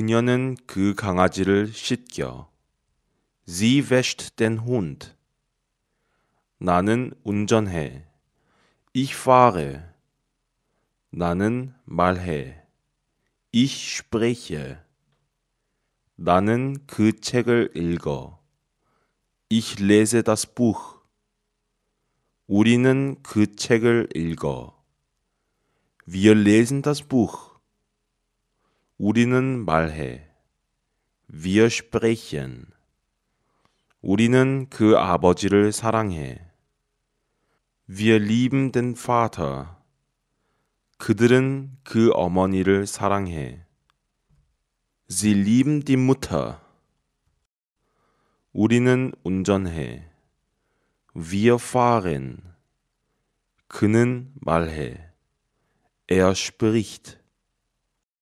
그녀는 그 강아지를 씻겨. Sie wäscht den Hund. 나는 운전해. Ich fahre. 나는 말해. Ich spreche. 나는 그 책을 읽어. Ich lese das Buch. 우리는 그 책을 읽어. Wir lesen das Buch. 우리는 말해. Wir sprechen. 우리는 그 아버지를 사랑해. Wir lieben den Vater. 그들은 그 어머니를 사랑해. Sie lieben die Mutter. 우리는 운전해. Wir fahren. 그는 말해. Er spricht.